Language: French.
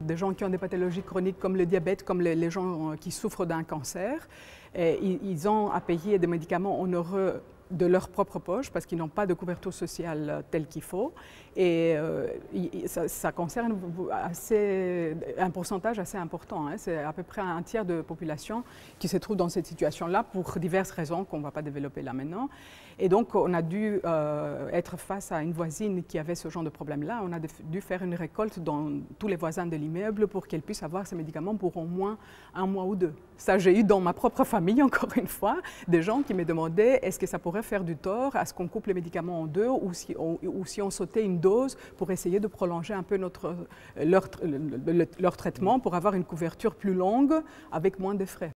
des gens qui ont des pathologies chroniques comme le diabète, comme les, gens euh, qui souffrent d'un cancer. ils, ils ont à payer des médicaments onéreux de leur propre poche parce qu'ils n'ont pas de couverture sociale euh, telle qu'il faut. Et euh, ça, concerne assez, un pourcentage assez important. Hein. C'est à peu près un tiers de population qui se trouve dans cette situation-là pour diverses raisons qu'on ne va pas développer là maintenant. Et donc on a dû euh, être face à une voisine qui avait ce genre de problème-là. On a dû faire une récolte dans tous les voisins de l'immeuble pour qu'elle puisse avoir ces médicaments pour au moins un mois ou deux. Ça, j'ai eu dans ma propre famille, encore une fois, des gens qui me demandaient est-ce que ça pourrait faire du tort à ce qu'on coupe les médicaments en deux ou si on, ou si on sautait une dose pour essayer de prolonger un peu notre, euh, leur traitement pour avoir une couverture plus longue avec moins de frais.